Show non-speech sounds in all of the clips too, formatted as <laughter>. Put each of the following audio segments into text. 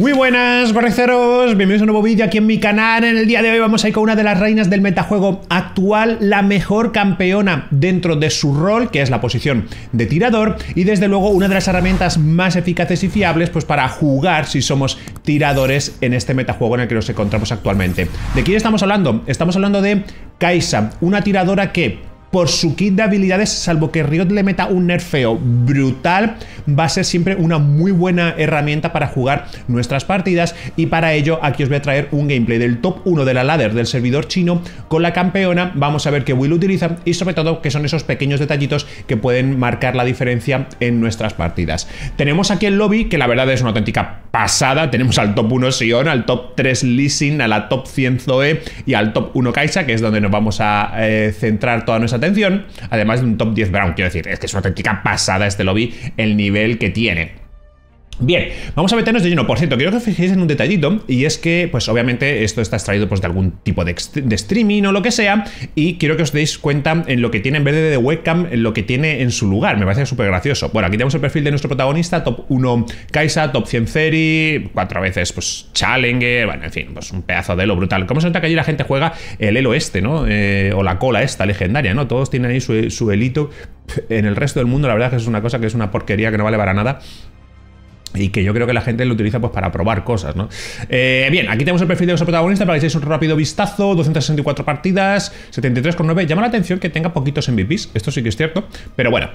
Muy buenas, barreceros. Bienvenidos a un nuevo vídeo aquí en mi canal. En el día de hoy vamos a ir con una de las reinas del metajuego actual, la mejor campeona dentro de su rol, que es la posición de tirador, y desde luego una de las herramientas más eficaces y fiables pues para jugar si somos tiradores en este metajuego en el que nos encontramos actualmente. ¿De quién estamos hablando? Estamos hablando de Kaisa, una tiradora que por su kit de habilidades, salvo que Riot le meta un nerfeo brutal, va a ser siempre una muy buena herramienta para jugar nuestras partidas y para ello aquí os voy a traer un gameplay del top 1 de la ladder del servidor chino con la campeona, vamos a ver qué Will utiliza y sobre todo qué son esos pequeños detallitos que pueden marcar la diferencia en nuestras partidas. Tenemos aquí el lobby, que la verdad es una auténtica pasada, tenemos al top 1 Sion, al top 3 Leasing, a la top 100 Zoe y al top 1 Kaisa, que es donde nos vamos a eh, centrar toda nuestra atención, además de un top 10 Brown. Quiero decir, es que es una técnica pasada este lobby, el nivel que tiene. Bien, vamos a meternos de lleno. Por cierto, quiero que os fijéis en un detallito, y es que, pues obviamente, esto está extraído pues, de algún tipo de, streaming o lo que sea, y quiero que os deis cuenta en lo que tiene en vez de webcam, en lo que tiene en su lugar. Me parece súper gracioso. Bueno, aquí tenemos el perfil de nuestro protagonista, top 1 Kaisa, top 100 Zeri, cuatro veces, pues, Challenger, bueno, en fin, pues un pedazo de elo brutal. ¿Cómo se nota que allí la gente juega el elo este, ¿no? Eh, o la cola esta legendaria, ¿no? Todos tienen ahí su, su elito. En el resto del mundo, la verdad es que es una cosa que es una porquería que no vale para nada y que yo creo que la gente lo utiliza pues para probar cosas, ¿no? Eh, bien, aquí tenemos el perfil de los protagonista para que echéis un rápido vistazo, 264 partidas, 73,9. Llama la atención que tenga poquitos MVPs, esto sí que es cierto, pero bueno,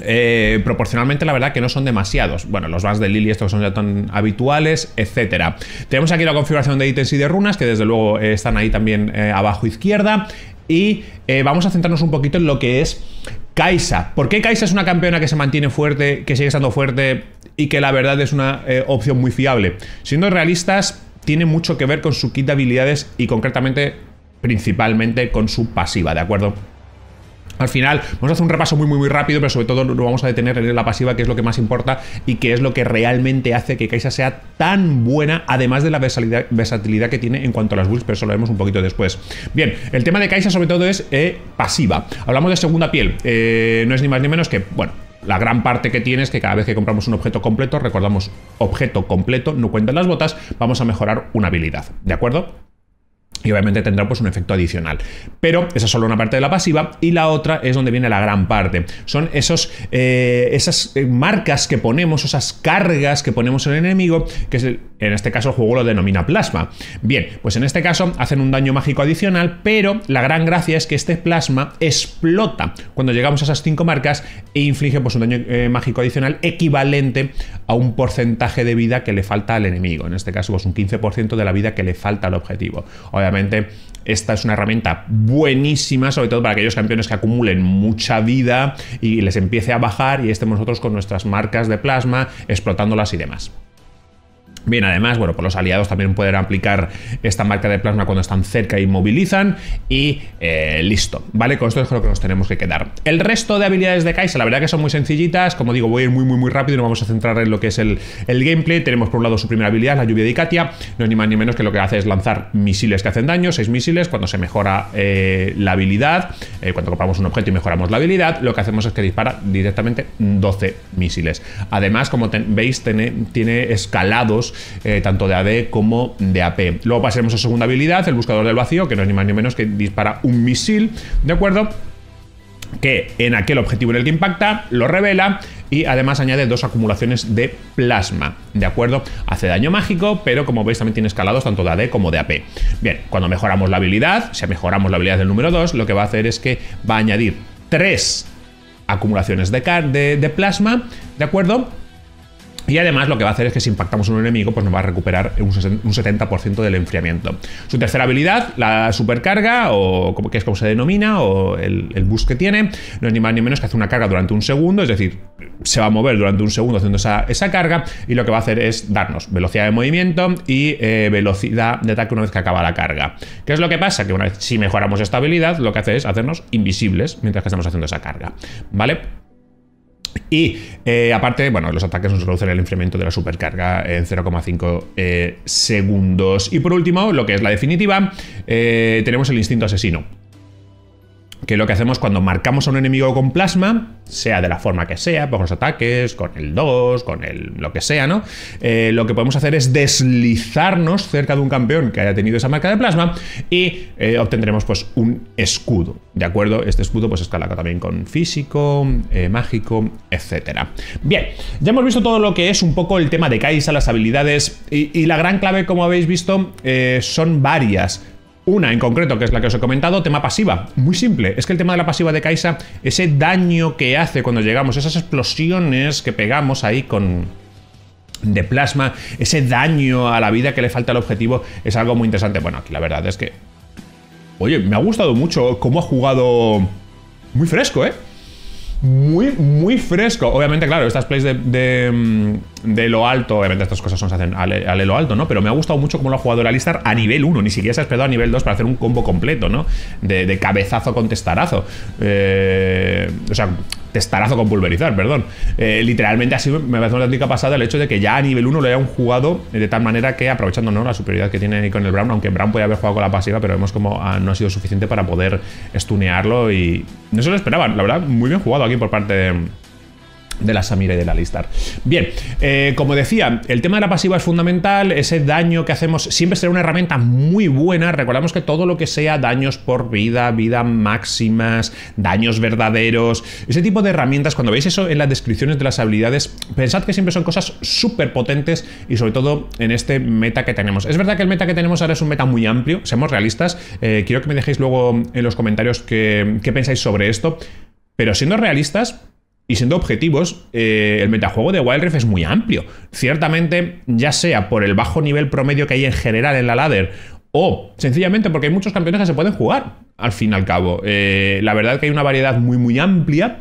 eh, proporcionalmente, la verdad que no son demasiados. Bueno, los bans de Lily estos son ya tan habituales, etcétera. Tenemos aquí la configuración de ítems y de runas, que desde luego eh, están ahí también abajo izquierda. Y vamos a centrarnos un poquito en lo que es Kaisa. ¿Por qué Kaisa es una campeona que se mantiene fuerte, que sigue estando fuerte y que la verdad es una eh, opción muy fiable. Siendo realistas, tiene mucho que ver con su kit de habilidades y concretamente, principalmente con su pasiva, ¿de acuerdo? Al final, vamos a hacer un repaso muy, muy, muy rápido, pero sobre todo lo vamos a detener en la pasiva, que es lo que más importa y que es lo que realmente hace que Kaisa sea tan buena, además de la versatilidad que tiene en cuanto a las builds, pero eso lo vemos un poquito después. Bien, el tema de Kaisa sobre todo es eh, pasiva. Hablamos de segunda piel, eh, no es ni más ni menos que, bueno, la gran parte que tiene es que cada vez que compramos un objeto completo, recordamos objeto completo, no cuentan las botas, vamos a mejorar una habilidad. ¿De acuerdo? y obviamente tendrá pues un efecto adicional. Pero esa es solo una parte de la pasiva y la otra es donde viene la gran parte. Son esos, eh, esas eh, marcas que ponemos, esas cargas que ponemos en el enemigo, que es en este caso el juego lo denomina plasma. Bien, pues en este caso hacen un daño mágico adicional, pero la gran gracia es que este plasma explota cuando llegamos a esas cinco marcas e inflige pues un daño eh, mágico adicional equivalente a un porcentaje de vida que le falta al enemigo. En este caso pues un 15% de la vida que le falta al objetivo. Obviamente esta es una herramienta buenísima, sobre todo para aquellos campeones que acumulen mucha vida y les empiece a bajar y estemos nosotros con nuestras marcas de plasma explotándolas y demás. Bien, además, bueno, pues los aliados también pueden aplicar esta marca de plasma cuando están cerca y movilizan. Y eh, listo, ¿vale? Con esto es lo que nos tenemos que quedar. El resto de habilidades de Kaisa, la verdad que son muy sencillitas. Como digo, voy a ir muy, muy, muy rápido y nos vamos a centrar en lo que es el, el gameplay. Tenemos por un lado su primera habilidad, la lluvia de Katia. No es ni más ni menos que lo que hace es lanzar misiles que hacen daño, seis misiles. Cuando se mejora eh, la habilidad, eh, cuando compramos un objeto y mejoramos la habilidad, lo que hacemos es que dispara directamente 12 misiles. Además, como veis, tiene escalados eh, tanto de AD como de AP. Luego pasaremos a segunda habilidad, el buscador del vacío, que no es ni más ni menos que dispara un misil, ¿de acuerdo? que en aquel objetivo en el que impacta lo revela y además añade dos acumulaciones de plasma, ¿de acuerdo? Hace daño mágico, pero como veis también tiene escalados tanto de AD como de AP. Bien, cuando mejoramos la habilidad, si mejoramos la habilidad del número 2, lo que va a hacer es que va a añadir tres acumulaciones de plasma, ¿de acuerdo? Y además lo que va a hacer es que si impactamos un enemigo, pues nos va a recuperar un 70% del enfriamiento. Su tercera habilidad, la supercarga, o como, que es como se denomina, o el, el, boost que tiene, no es ni más ni menos que hace una carga durante un segundo, es decir, se va a mover durante un segundo haciendo esa, carga, y lo que va a hacer es darnos velocidad de movimiento y eh, velocidad de ataque una vez que acaba la carga. ¿Qué es lo que pasa? Que una vez si mejoramos esta habilidad, lo que hace es hacernos invisibles mientras que estamos haciendo esa carga. ¿Vale? Y eh, aparte, bueno, los ataques nos reducen el incremento de la supercarga en 0,5 eh, segundos. Y por último, lo que es la definitiva, eh, tenemos el instinto asesino que lo que hacemos cuando marcamos a un enemigo con plasma, sea de la forma que sea, pues con los ataques, con el 2, con el lo que sea, ¿no? Eh, lo que podemos hacer es deslizarnos cerca de un campeón que haya tenido esa marca de plasma y eh, obtendremos pues un escudo, ¿de acuerdo? Este escudo pues escala también con físico, eh, mágico, etc. Bien, ya hemos visto todo lo que es un poco el tema de Kaisa, las habilidades y la gran clave, como habéis visto, son varias una en concreto, que es la que os he comentado, tema pasiva. Muy simple. Es que el tema de la pasiva de Kaisa, ese daño que hace cuando llegamos, esas explosiones que pegamos ahí con, de plasma, ese daño a la vida que le falta al objetivo, es algo muy interesante. Bueno, aquí la verdad es que... Oye, me ha gustado mucho cómo ha jugado... Muy fresco, ¿eh? Muy, muy fresco. Obviamente, claro, estas plays de, de mm, de lo alto. Obviamente, estas cosas son se hacen al, lo alto, ¿no? Pero me ha gustado mucho cómo lo ha jugado el Alistar a nivel 1. Ni siquiera se ha esperado a nivel 2 para hacer un combo completo, ¿no? De, cabezazo con testarazo. Eh, o sea, testarazo con pulverizar, perdón. Eh, literalmente así me parece una técnica pasada el hecho de que ya a nivel 1 lo hayan jugado de tal manera que aprovechando ¿no? la superioridad que tiene con el Brown, aunque Brown podía haber jugado con la pasiva, pero vemos como ah, no ha sido suficiente para poder estunearlo y no se lo esperaban. La verdad, muy bien jugado aquí por parte de de la Samira y de la Listar. Bien, eh, como decía, el tema de la pasiva es fundamental, ese daño que hacemos siempre será una herramienta muy buena, recordamos que todo lo que sea daños por vida, vida máximas, daños verdaderos, ese tipo de herramientas, cuando veis eso en las descripciones de las habilidades, pensad que siempre son cosas súper potentes y sobre todo en este meta que tenemos. Es verdad que el meta que tenemos ahora es un meta muy amplio, seamos realistas, eh, quiero que me dejéis luego en los comentarios qué pensáis sobre esto, pero siendo realistas, y siendo objetivos, eh, el metajuego de Wild Rift es muy amplio. Ciertamente, ya sea por el bajo nivel promedio que hay en general en la ladder, o sencillamente porque hay muchos campeones que se pueden jugar, al fin y al cabo. Eh, la verdad que hay una variedad muy, muy amplia.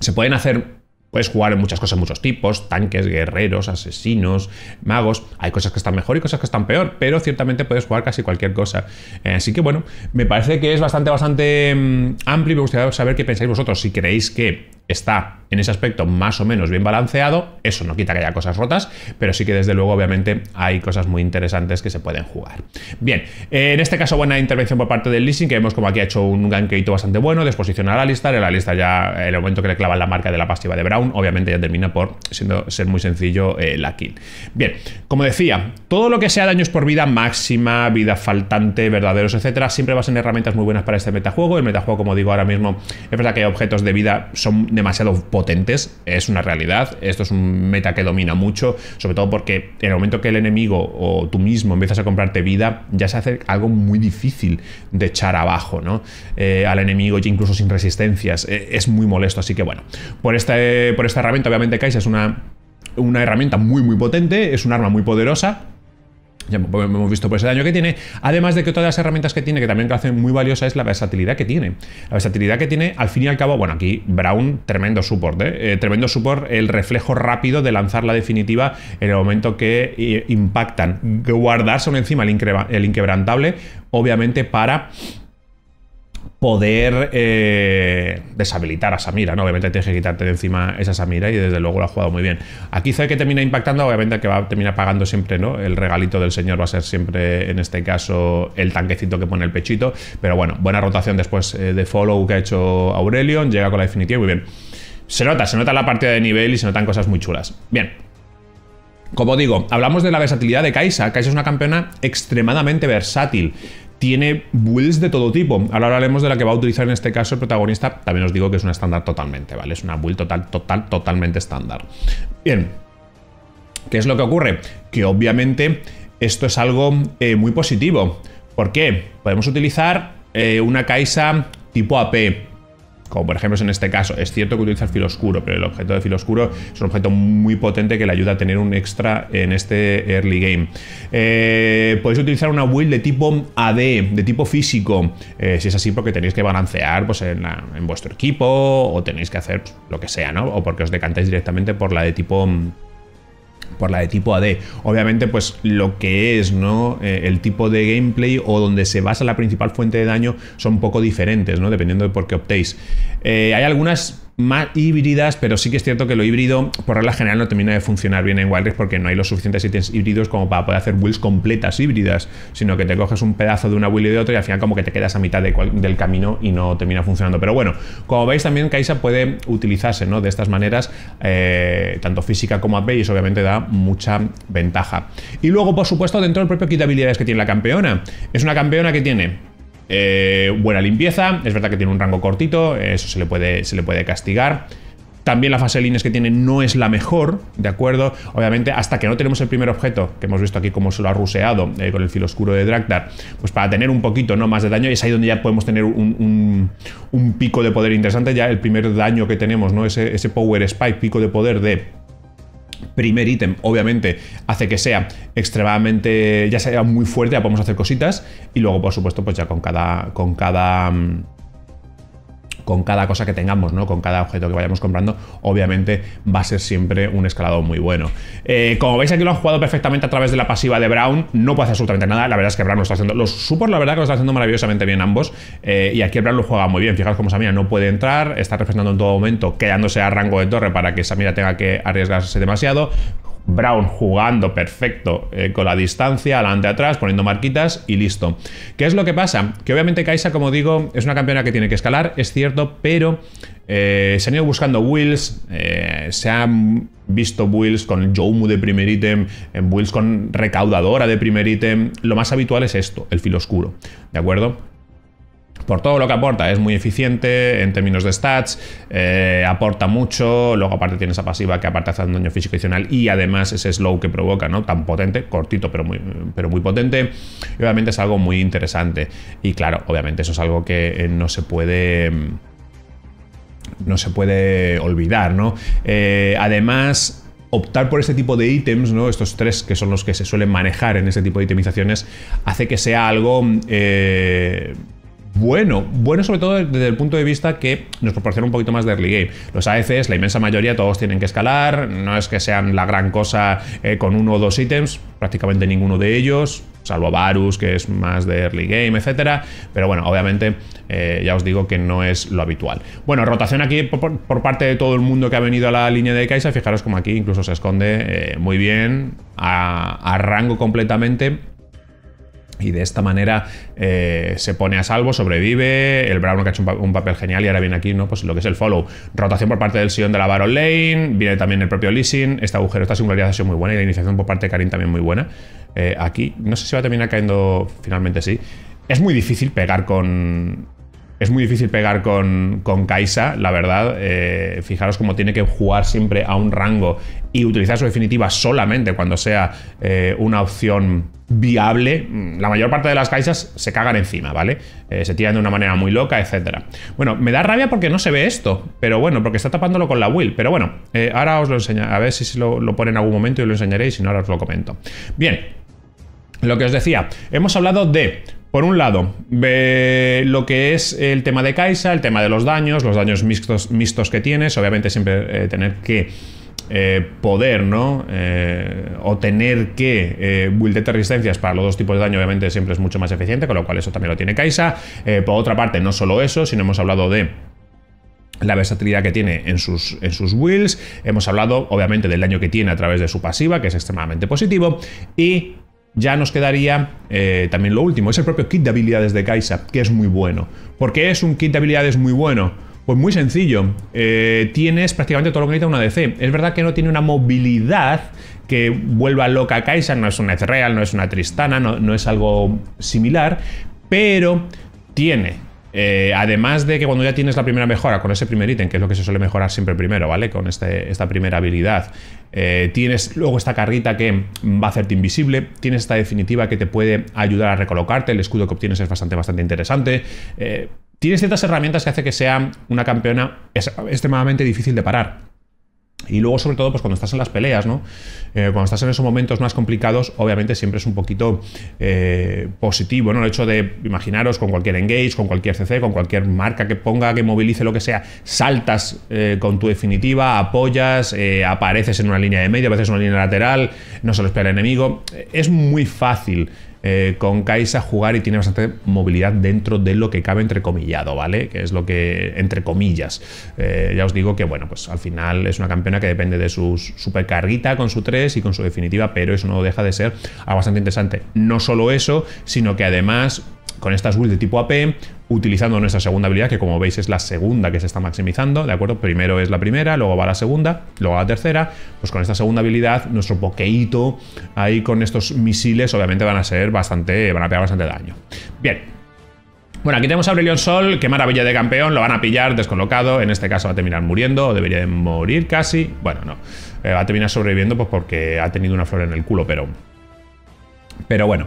Se pueden hacer Puedes jugar en muchas cosas, muchos tipos, tanques, guerreros, asesinos, magos. Hay cosas que están mejor y cosas que están peor, pero ciertamente puedes jugar casi cualquier cosa. Eh, así que bueno, me parece que es bastante, bastante mm, amplio y me gustaría saber qué pensáis vosotros. Si creéis que está en ese aspecto más o menos bien balanceado, eso no quita que haya cosas rotas, pero sí que desde luego obviamente hay cosas muy interesantes que se pueden jugar. Bien, en este caso buena intervención por parte del leasing, que vemos como aquí ha hecho un gankeito bastante bueno, la lista, en la lista ya el momento que le clavan la marca de la pasiva de Brown obviamente ya termina por siendo, ser muy sencillo eh, la kill. Bien, como decía, todo lo que sea daños por vida máxima, vida faltante, verdaderos, etcétera, siempre va a ser herramientas muy buenas para este metajuego. El metajuego, como digo ahora mismo, es verdad que hay objetos de vida son demasiado potentes, es una realidad. Esto es un meta que domina mucho, sobre todo porque en el momento que el enemigo o tú mismo empiezas a comprarte vida, ya se hace algo muy difícil de echar abajo, ¿no? Eh, al enemigo, incluso sin resistencias, eh, es muy molesto. Así que bueno, por este por esta herramienta, obviamente Kai'Sa es una, una herramienta muy muy potente, es un arma muy poderosa, ya hemos pues, visto por pues, ese daño que tiene, además de que todas las herramientas que tiene, que también lo hacen muy valiosa, es la versatilidad que tiene. La versatilidad que tiene, al fin y al cabo, bueno, aquí Brown, tremendo support, ¿eh? Eh, tremendo support, el reflejo rápido de lanzar la definitiva en el momento que eh, impactan, guardarse encima el inquebrantable, obviamente para poder eh, deshabilitar a Samira, ¿no? Obviamente tienes que quitarte de encima esa Samira y desde luego lo ha jugado muy bien. Aquí sabe que termina impactando, obviamente que va a terminar pagando siempre, ¿no? El regalito del señor va a ser siempre, en este caso, el tanquecito que pone el pechito. Pero bueno, buena rotación después eh, de follow que ha hecho Aurelion, llega con la definitiva muy bien. Se nota, se nota la partida de nivel y se notan cosas muy chulas. Bien, como digo, hablamos de la versatilidad de Kaisa. Kaisa es una campeona extremadamente versátil tiene builds de todo tipo. Ahora hablaremos de la que va a utilizar en este caso el protagonista. También os digo que es una estándar totalmente, ¿vale? Es una build total, total, totalmente estándar. Bien. ¿Qué es lo que ocurre? Que obviamente esto es algo eh, muy positivo. ¿Por qué? Podemos utilizar eh, una Kaisa tipo AP, como por ejemplo en este caso. Es cierto que utiliza el filo oscuro, pero el objeto de filo oscuro es un objeto muy potente que le ayuda a tener un extra en este early game. Eh, podéis utilizar una build de tipo AD, de tipo físico, eh, si es así porque tenéis que balancear pues, en, vuestro equipo o tenéis que hacer pues, lo que sea, ¿no? O porque os decantáis directamente por la de tipo por la de tipo AD. Obviamente, pues lo que es, ¿no? Eh, el tipo de gameplay o donde se basa la principal fuente de daño son poco diferentes, ¿no? Dependiendo de por qué optéis. Eh, hay algunas más híbridas, pero sí que es cierto que lo híbrido, por regla general, no termina de funcionar bien en Wildrift porque no hay los suficientes ítems híbridos como para poder hacer builds completas híbridas, sino que te coges un pedazo de una build y de otra y al final como que te quedas a mitad del camino y no termina funcionando. Pero bueno, como veis también Kaisa puede utilizarse ¿no? de estas maneras, eh, tanto física como AP, y eso obviamente da mucha ventaja. Y luego, por supuesto, dentro del propio kit de habilidades que tiene la campeona. Es una campeona que tiene eh, buena limpieza, es verdad que tiene un rango cortito, eso se le puede, se le puede castigar. También la fase de líneas que tiene no es la mejor, ¿de acuerdo? Obviamente, hasta que no tenemos el primer objeto, que hemos visto aquí como se lo ha ruseado eh, con el filo oscuro de Draktar, pues para tener un poquito ¿no? más de daño, y es ahí donde ya podemos tener un, pico de poder interesante. Ya el primer daño que tenemos, ¿no? Ese, ese Power Spike, pico de poder de primer ítem, obviamente, hace que sea extremadamente, ya sea muy fuerte, ya podemos hacer cositas. Y luego, por supuesto, pues ya con cada, con cada mm, con cada cosa que tengamos, ¿no? Con cada objeto que vayamos comprando, obviamente va a ser siempre un escalado muy bueno. Eh, como veis aquí lo han jugado perfectamente a través de la pasiva de Brown, no puede hacer absolutamente nada, la verdad es que Brown lo está haciendo, los supers la verdad que lo está haciendo maravillosamente bien ambos, eh, y aquí Brown lo juega muy bien, fijaos cómo Samira no puede entrar, está refrescando en todo momento, quedándose a rango de torre para que Samira tenga que arriesgarse demasiado, Brown jugando perfecto eh, con la distancia, adelante atrás, poniendo marquitas y listo. ¿Qué es lo que pasa? Que obviamente Kaisa, como digo, es una campeona que tiene que escalar, es cierto, pero eh, se han ido buscando Wills, eh, se han visto Wills con Joumu de primer ítem, en Wills con recaudadora de primer ítem. Lo más habitual es esto, el filo oscuro, ¿de acuerdo? por todo lo que aporta. Es muy eficiente en términos de stats, eh, aporta mucho, luego aparte tiene esa pasiva que aparte hace un daño físico adicional y además ese slow que provoca, ¿no? Tan potente, cortito pero muy, pero muy potente. obviamente es algo muy interesante. Y claro, obviamente eso es algo que eh, no se puede... No se puede olvidar, ¿no? Eh, además, optar por este tipo de ítems, ¿no? estos tres que son los que se suelen manejar en este tipo de itemizaciones, hace que sea algo eh, bueno, bueno sobre todo desde el punto de vista que nos proporciona un poquito más de early game. Los AFs, e la inmensa mayoría, todos tienen que escalar, no es que sean la gran cosa eh, con uno o dos ítems, prácticamente ninguno de ellos, salvo Varus, que es más de early game, etcétera. Pero bueno, obviamente eh, ya os digo que no es lo habitual. Bueno, rotación aquí por, parte de todo el mundo que ha venido a la línea de Kaisa. Fijaros como aquí incluso se esconde eh, muy bien a rango completamente y de esta manera eh, se pone a salvo, sobrevive. El Brown que ha hecho un, papel genial y ahora viene aquí, ¿no? Pues lo que es el follow. Rotación por parte del Sion de la Baron Lane. Viene también el propio Leasing. Este agujero, esta singularidad ha sido muy buena. Y la iniciación por parte de Karin también muy buena. Eh, aquí, no sé si va a terminar cayendo. Finalmente sí. Es muy difícil pegar con. Es muy difícil pegar con, con Kaisa, la verdad. Eh, fijaros cómo tiene que jugar siempre a un rango y utilizar su definitiva solamente cuando sea eh, una opción viable, mm, la mayor parte de las caixas se cagan encima, ¿vale? Eh, se tiran de una manera muy loca, etc. Bueno, me da rabia porque no se ve esto, pero bueno, porque está tapándolo con la will. Pero bueno, eh, ahora os lo enseño a ver si lo, lo pone en algún momento y lo enseñaré, y si no, ahora os lo comento. Bien, lo que os decía, hemos hablado de por un lado, lo que es el tema de Kaisa, el tema de los daños, los daños mixtos, mixtos que tienes, obviamente siempre tener que eh, poder, ¿no? Eh, o tener que eh, buildete de resistencias para los dos tipos de daño, obviamente siempre es mucho más eficiente, con lo cual eso también lo tiene Kaisa. por otra parte, no solo eso, sino hemos hablado de la versatilidad que tiene en sus, en sus wills, hemos hablado obviamente del daño que tiene a través de su pasiva, que es extremadamente positivo, y ya nos quedaría también lo último, es el propio kit de habilidades de Kaisa, que es muy bueno. porque es un kit de habilidades muy bueno? Pues muy sencillo. Eh, tienes prácticamente todo lo que necesita una DC. Es verdad que no tiene una movilidad que vuelva loca a Kaiser, no es una Ezreal, no es una Tristana, no, es algo similar, pero tiene eh, además de que cuando ya tienes la primera mejora con ese primer ítem, que es lo que se suele mejorar siempre primero, ¿vale? Con este, esta primera habilidad, eh, tienes luego esta carrita que va a hacerte invisible, tienes esta definitiva que te puede ayudar a recolocarte, el escudo que obtienes es bastante, bastante interesante. Eh, tiene ciertas herramientas que hace que sea una campeona extremadamente difícil de parar. Y luego, sobre todo, pues cuando estás en las peleas, ¿no? Eh, cuando estás en esos momentos más complicados, obviamente siempre es un poquito eh, positivo, ¿no? El hecho de, imaginaros, con cualquier engage, con cualquier CC, con cualquier marca que ponga, que movilice, lo que sea, saltas eh, con tu definitiva, apoyas, apareces en una línea de medio, a veces en una línea lateral, no se lo espera el enemigo. Es muy fácil eh, con Kaisa jugar y tiene bastante movilidad dentro de lo que cabe entrecomillado, ¿vale? Que es lo que, entre comillas, eh, ya os digo que, bueno, pues al final es una campeona que depende de su supercarguita con su 3 y con su definitiva, pero eso no deja de ser algo bastante interesante. No solo eso, sino que además con estas builds de tipo AP, utilizando nuestra segunda habilidad, que como veis es la segunda que se está maximizando, ¿de acuerdo? Primero es la primera, luego va la segunda, luego la tercera. Pues con esta segunda habilidad, nuestro pokeíto ahí con estos misiles, obviamente van a ser bastante, van a pegar bastante daño. Bien, bueno, aquí tenemos a Aurelion Sol, qué maravilla de campeón, lo van a pillar descolocado, en este caso va a terminar muriendo, o debería de morir casi, bueno, no, eh, va a terminar sobreviviendo pues porque ha tenido una flor en el culo, pero... Pero bueno,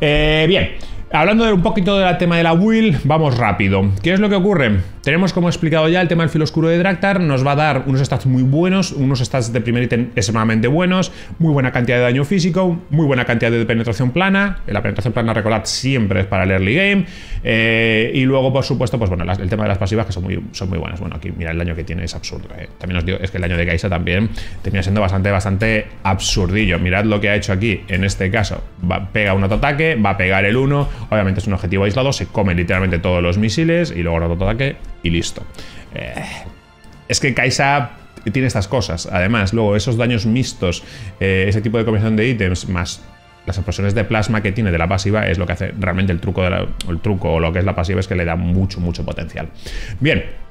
eh, bien, Hablando de un poquito del tema de la will, vamos rápido. ¿Qué es lo que ocurre? Tenemos, como he explicado ya, el tema del filo oscuro de dractar Nos va a dar unos stats muy buenos, unos stats de primer ítem extremadamente buenos, muy buena cantidad de daño físico, muy buena cantidad de penetración plana. Eh, la penetración plana, recordad, siempre es para el early game. Eh, y luego, por supuesto, pues bueno, el tema de las pasivas, que son muy, son muy buenas. Bueno, aquí, mirad el daño que tiene es absurdo. Eh. También os digo, es que el daño de Kaisa también termina siendo bastante, bastante absurdillo. Mirad lo que ha hecho aquí, en este caso. pega un ataque, va a pegar el 1 Obviamente es un objetivo aislado, se come literalmente todos los misiles y luego otro ataque y listo. Eh, es que Kaisa tiene estas cosas. Además, luego esos daños mixtos, eh, ese tipo de combinación de ítems, más las explosiones de plasma que tiene de la pasiva es lo que hace realmente el truco, de el truco o lo que es la pasiva es que le da mucho, mucho potencial. Bien,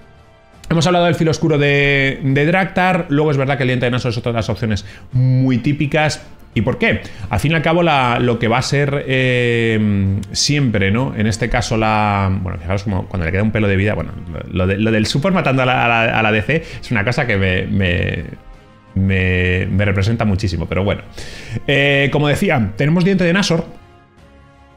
Hemos hablado del filo oscuro de, de luego es verdad que el diente de Naso es otra de las opciones muy típicas, ¿Y por qué? Al fin y al cabo, lo que va a ser eh, siempre, ¿no? En este caso, la. Bueno, fijaros como cuando le queda un pelo de vida. Bueno, lo, del super matando a la, DC es una cosa que me, me representa muchísimo, pero bueno. Eh, como decía, tenemos diente de Nasor,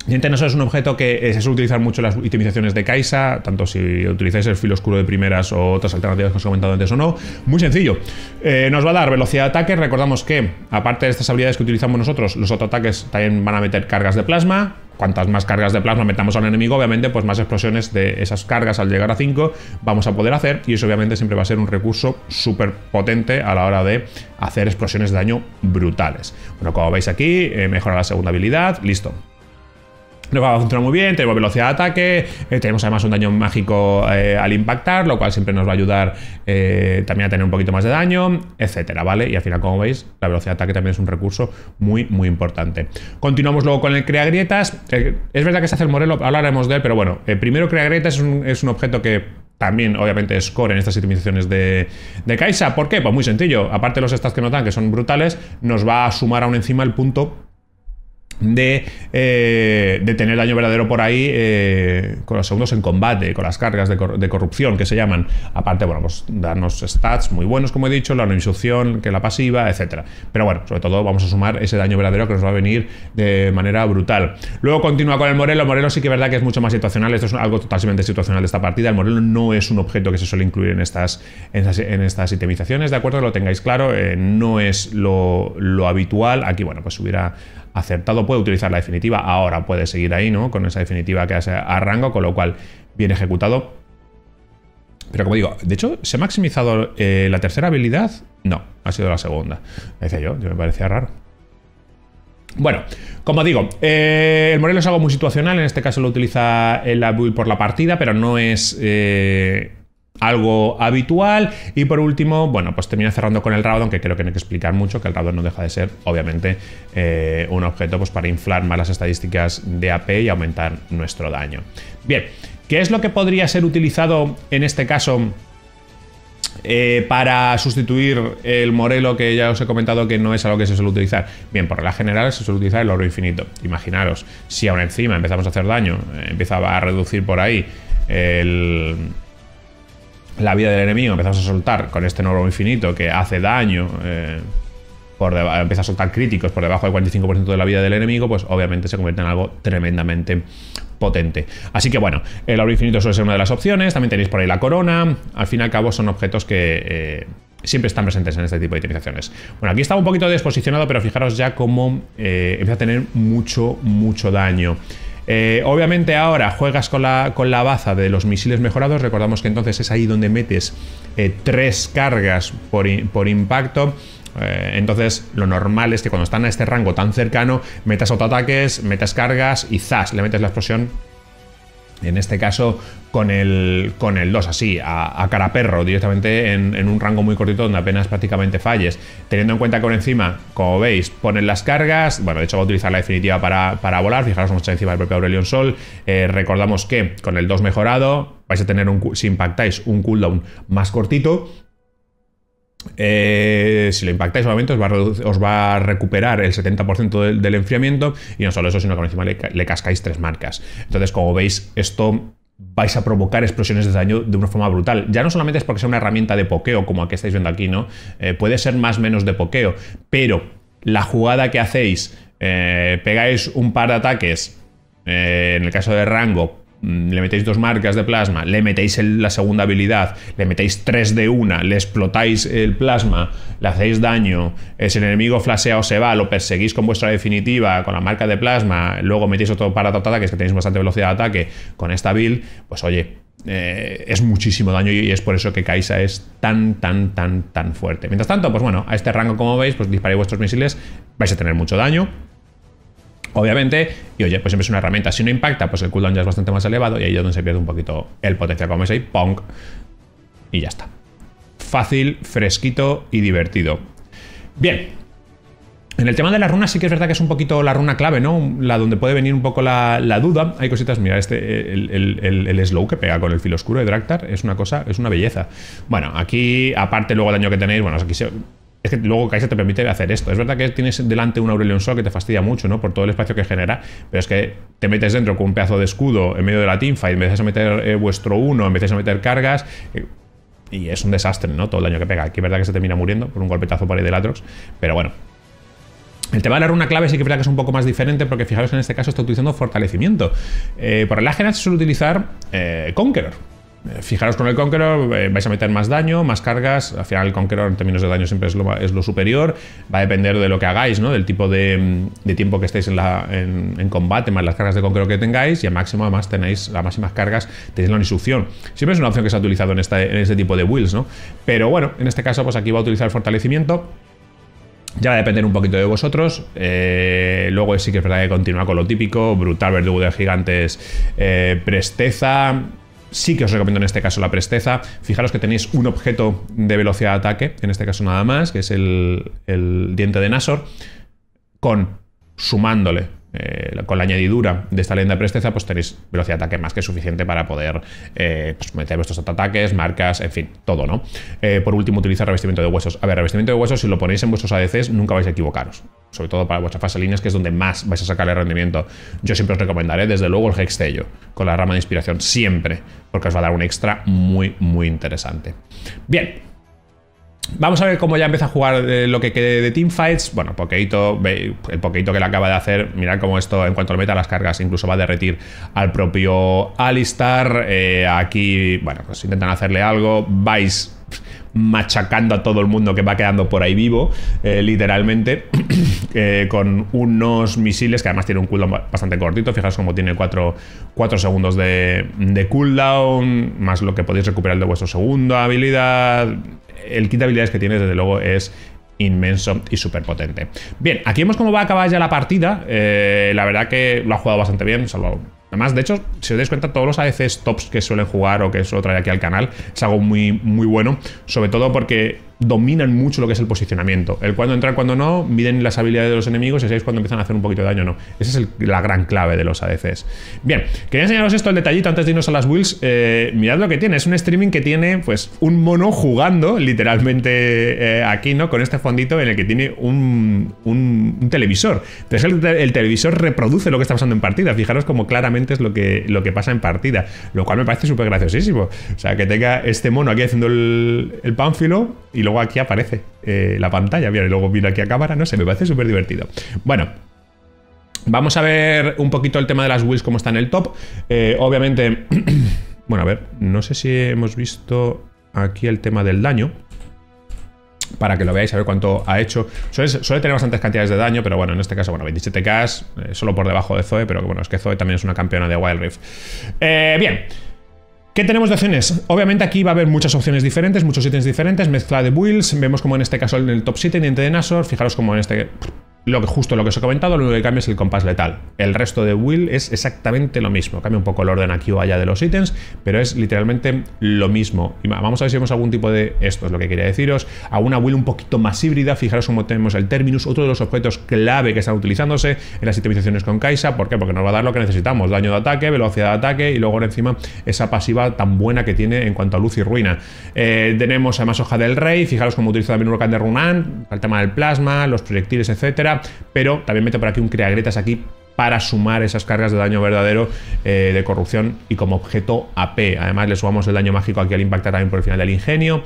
no eso es un objeto que eh, se suele utilizar mucho en las itemizaciones de Kaisa, tanto si utilizáis el filo oscuro de primeras o otras alternativas que os he comentado antes o no. Muy sencillo. Eh, nos va a dar velocidad de ataque. Recordamos que, aparte de estas habilidades que utilizamos nosotros, los autoataques también van a meter cargas de plasma. Cuantas más cargas de plasma metamos al enemigo, obviamente, pues más explosiones de esas cargas al llegar a 5 vamos a poder hacer. Y eso, obviamente, siempre va a ser un recurso súper potente a la hora de hacer explosiones de daño brutales. Bueno, como veis aquí, eh, mejora la segunda habilidad. Listo nos va a funcionar muy bien, tenemos velocidad de ataque, eh, tenemos además un daño mágico eh, al impactar, lo cual siempre nos va a ayudar eh, también a tener un poquito más de daño, etcétera, ¿vale? Y al final, como veis, la velocidad de ataque también es un recurso muy, muy importante. Continuamos luego con el crea grietas. es verdad que se hace el Morelo, hablaremos de él, pero bueno, primero crea grietas es un, objeto que también, obviamente, score en estas itemizaciones de, de Kaisa. ¿Por qué? Pues muy sencillo. Aparte de los stats que nos dan, que son brutales, nos va a sumar aún encima el punto eh, de, tener daño verdadero por ahí eh, con los segundos en combate, con las cargas de, corrupción que se llaman. Aparte, bueno, pues darnos stats muy buenos, como he dicho, la instrucción, que la pasiva, etcétera Pero bueno, sobre todo vamos a sumar ese daño verdadero que nos va a venir de manera brutal. Luego continúa con el Morelo. Morelo sí que es verdad que es mucho más situacional. Esto es algo totalmente situacional de esta partida. El Morelo no es un objeto que se suele incluir en estas, en estas, itemizaciones, ¿de acuerdo? Lo tengáis claro. Eh, no es lo, lo habitual. Aquí, bueno, pues hubiera aceptado puede utilizar la definitiva, ahora puede seguir ahí, ¿no? Con esa definitiva que hace a rango, con lo cual bien ejecutado. Pero como digo, de hecho, ¿se ha maximizado eh, la tercera habilidad? No, ha sido la segunda. decía yo, yo me parecía raro. Bueno, como digo, eh, el Morel es algo muy situacional, en este caso lo utiliza el Abul por la partida, pero no es... Eh, algo habitual. Y por último, bueno, pues termina cerrando con el Raudon, que creo que no hay que explicar mucho, que el Raudon no deja de ser, obviamente, eh, un objeto pues, para inflar más las estadísticas de AP y aumentar nuestro daño. Bien, ¿qué es lo que podría ser utilizado en este caso? Eh, para sustituir el Morelo que ya os he comentado que no es algo que se suele utilizar. Bien, por la general se suele utilizar el oro infinito. Imaginaros, si aún encima empezamos a hacer daño, eh, empieza empezaba a reducir por ahí el, la vida del enemigo, empezamos a soltar con este nuevo infinito que hace daño, eh, por empieza a soltar críticos por debajo del 45% de la vida del enemigo, pues obviamente se convierte en algo tremendamente potente. Así que bueno, el oro infinito suele ser una de las opciones, también tenéis por ahí la corona, al fin y al cabo son objetos que... Eh, siempre están presentes en este tipo de itemizaciones. Bueno, aquí está un poquito desposicionado, pero fijaros ya cómo eh, empieza a tener mucho, mucho daño. Eh, obviamente ahora juegas con la, con la baza de los misiles mejorados, recordamos que entonces es ahí donde metes eh, tres cargas por, impacto. Eh, entonces lo normal es que cuando están a este rango tan cercano, metas autoataques, metas cargas y zas, le metes la explosión en este caso, con el, con el 2, así, a, cara perro, directamente en, un rango muy cortito donde apenas prácticamente falles. Teniendo en cuenta que por encima, como veis, ponen las cargas. Bueno, de hecho, va a utilizar la definitiva para, volar. Fijaros cómo está encima del propio Aurelion Sol. Eh, recordamos que con el 2 mejorado, vais a tener un, si impactáis un cooldown más cortito eh, si lo impactáis, obviamente os va, a os va a recuperar el 70% del, del, enfriamiento y no solo eso, sino que encima le, cascáis tres marcas. Entonces, como veis, esto vais a provocar explosiones de daño de una forma brutal. Ya no solamente es porque sea una herramienta de pokeo, como aquí estáis viendo aquí, ¿no? Eh, puede ser más o menos de pokeo, pero la jugada que hacéis, eh, pegáis un par de ataques, en el caso de rango, Mm, le metéis dos marcas de plasma, le metéis la segunda habilidad, le metéis tres de una, le explotáis el plasma, le hacéis daño, ese eh, el enemigo flasea o se va, lo perseguís con vuestra definitiva, con la marca de plasma, luego metéis otro para es que tenéis bastante velocidad de ataque con esta build, pues oye, eh, es muchísimo daño y es por eso que Kaisa es tan, tan, tan, tan fuerte. Mientras tanto, pues bueno, a este rango, como veis, pues disparáis vuestros misiles, vais a tener mucho daño. Obviamente, y oye, pues siempre es una herramienta. Si no impacta, pues el cooldown ya es bastante más elevado y ahí es donde se pierde un poquito el potencial como es ahí, punk. Y ya está. Fácil, fresquito y divertido. Bien. En el tema de las runas sí que es verdad que es un poquito la runa clave, ¿no? La donde puede venir un poco la, duda. Hay cositas, mira, este, el, slow que pega con el filo oscuro de Draktar es una cosa, es una belleza. Bueno, aquí, aparte luego el daño que tenéis, bueno, aquí se, es que luego Kaiser te permite hacer esto. Es verdad que tienes delante un Aurelion Sol que te fastidia mucho, ¿no? Por todo el espacio que genera, pero es que te metes dentro con un pedazo de escudo en medio de la teamfight, vez a meter eh, vuestro uno, vez a meter cargas. Eh, y es un desastre, ¿no? Todo el daño que pega. Aquí es verdad que se termina muriendo por un golpetazo por ahí del Atrox, pero bueno. El tema de la una clave sí que es que es un poco más diferente porque fijaros en este caso está utilizando fortalecimiento. Para eh, por el se suele utilizar Conqueror, eh, fijaros con el Conqueror, eh, vais a meter más daño, más cargas. Al final, el Conqueror en términos de daño siempre es lo, superior. Va a depender de lo que hagáis, ¿no? del tipo de, mm, tiempo que estéis en, combate, más las cargas de Conqueror que tengáis. Y al máximo, además, tenéis las máximas cargas, tenéis la unisucción. Siempre es una opción que se ha utilizado en, este tipo de builds. ¿no? Pero bueno, en este caso, pues aquí va a utilizar el fortalecimiento. Ya va a depender un poquito de vosotros. Eh, luego sí que es verdad que continúa con lo típico. Brutal verdugo de gigantes. presteza sí que os recomiendo en este caso la presteza. Fijaros que tenéis un objeto de velocidad de ataque, en este caso nada más, que es el, diente de Nasor, con sumándole eh, con la añadidura de esta lenda de presteza, pues tenéis velocidad de ataque más que suficiente para poder eh, pues, meter vuestros ataques, marcas, en fin, todo, ¿no? Eh, por último, utiliza revestimiento de huesos. A ver, revestimiento de huesos, si lo ponéis en vuestros ADCs, nunca vais a equivocaros. Sobre todo para vuestra fase líneas, que es donde más vais a sacar el rendimiento. Yo siempre os recomendaré, desde luego, el Hextello, con la rama de inspiración, siempre, porque os va a dar un extra muy, muy interesante. Bien, Vamos a ver cómo ya empieza a jugar eh, lo que quede de teamfights. Bueno, poquito, el poquito que le acaba de hacer, mirad cómo esto, en cuanto le meta las cargas, incluso va a derretir al propio Alistar. Eh, aquí, bueno, pues intentan hacerle algo. vais machacando a todo el mundo que va quedando por ahí vivo, eh, literalmente, <clears throat> eh, con unos misiles que además tiene un cooldown bastante cortito. Fijaos como tiene 4 segundos de, de, cooldown, más lo que podéis recuperar de vuestro segundo habilidad. El kit de habilidades que tiene, desde luego, es inmenso y súper potente. Bien, aquí vemos cómo va a acabar ya la partida. Eh, la verdad que lo ha jugado bastante bien, salvo Además, de hecho, si os dais cuenta, todos los ADCs tops que suelen jugar o que suelo traer aquí al canal es algo muy, muy bueno. Sobre todo porque dominan mucho lo que es el posicionamiento. El cuándo entrar, cuando no, miden las habilidades de los enemigos y sabéis cuándo empiezan a hacer un poquito de daño o no. Esa es la gran clave de los ADCs. Bien, quería enseñaros esto, el detallito, antes de irnos a las Wills. Eh, mirad lo que tiene, es un streaming que tiene pues un mono jugando, literalmente eh, aquí, ¿no? Con este fondito en el que tiene un, televisor. Entonces el, televisor reproduce lo que está pasando en partida. Fijaros como claramente es lo que, lo que pasa en partida, lo cual me parece súper graciosísimo. O sea, que tenga este mono aquí haciendo el, el pánfilo y luego aquí aparece eh, la pantalla. bien y luego mira aquí a cámara. No sé, me parece súper divertido. Bueno, Vamos a ver un poquito el tema de las Wills, cómo está en el top. Eh, obviamente, <clears throat> bueno, a ver, no sé si hemos visto aquí el tema del daño. Para que lo veáis, a ver cuánto ha hecho. Suele, tener bastantes cantidades de daño, pero bueno, en este caso, bueno, 27k, eh, solo por debajo de Zoe, pero bueno, es que Zoe también es una campeona de Wild Rift. bien. ¿Qué tenemos de opciones? Obviamente aquí va a haber muchas opciones diferentes, muchos ítems diferentes, mezcla de builds, vemos como en este caso en el top 7 diente de Nasor, fijaros como en este lo que, justo lo que os he comentado, lo único que cambia es el compás letal. El resto de Will es exactamente lo mismo. Cambia un poco el orden aquí o allá de los ítems, pero es literalmente lo mismo. Y vamos a ver si vemos algún tipo de... Esto es lo que quería deciros. A una Will un poquito más híbrida. Fijaros cómo tenemos el Terminus, otro de los objetos clave que están utilizándose en las itemizaciones con Kaisa. ¿Por qué? Porque nos va a dar lo que necesitamos. Daño de ataque, velocidad de ataque y luego encima esa pasiva tan buena que tiene en cuanto a luz y ruina. Eh, tenemos además Hoja del Rey. Fijaros cómo utiliza también Huracán de Runan. El tema del plasma, los proyectiles, etcétera pero también mete por aquí un Criagretas aquí para sumar esas cargas de daño verdadero eh, de corrupción y como objeto AP. Además le sumamos el daño mágico aquí al impactar también por el final del ingenio.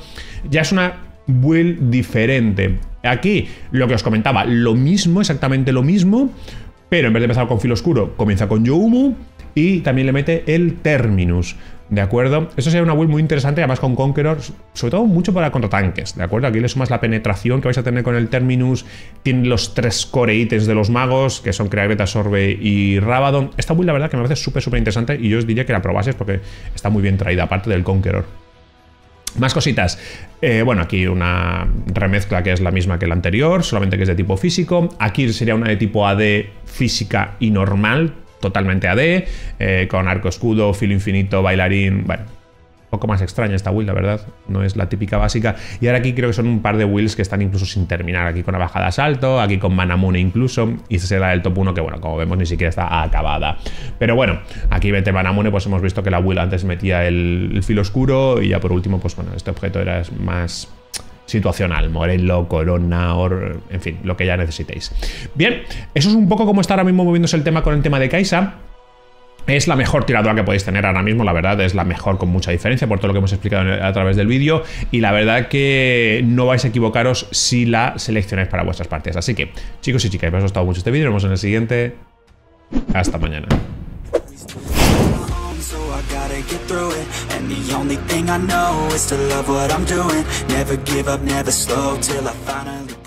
Ya es una build diferente. Aquí lo que os comentaba, lo mismo, exactamente lo mismo, pero en vez de empezar con filo oscuro, comienza con Yomu y también le mete el Terminus. ¿De acuerdo? Eso sería una build muy interesante, además con Conqueror, sobre todo mucho para tanques, ¿de acuerdo? Aquí le sumas la penetración que vais a tener con el Terminus, tiene los tres core de los magos, que son Creaveta, Sorbe y Rabadon. Esta build la verdad que me parece súper, súper interesante y yo os diría que la probases porque está muy bien traída, aparte del Conqueror. Más cositas. Eh, bueno, aquí una remezcla que es la misma que la anterior, solamente que es de tipo físico. Aquí sería una de tipo AD física y normal, totalmente AD, eh, con arco escudo, filo infinito, bailarín, bueno, un poco más extraña esta build, la verdad, no es la típica básica. Y ahora aquí creo que son un par de wheels que están incluso sin terminar, aquí con la bajada asalto, aquí con Manamune incluso, y se será el top 1 que, bueno, como vemos ni siquiera está acabada. Pero bueno, aquí vete Manamune, pues hemos visto que la build antes metía el, el filo oscuro y ya por último, pues bueno, este objeto era más situacional, Morello, Corona, o en fin, lo que ya necesitéis. Bien, eso es un poco como está ahora mismo moviéndose el tema con el tema de Kaisa. Es la mejor tiradora que podéis tener ahora mismo, la verdad, es la mejor con mucha diferencia por todo lo que hemos explicado a través del vídeo y la verdad que no vais a equivocaros si la seleccionáis para vuestras partidas. Así que, chicos y chicas, me ha gustado mucho este vídeo, vemos en el siguiente. Hasta mañana. get through it And the only thing I know is to love what I'm doing Never give up, never slow, till I finally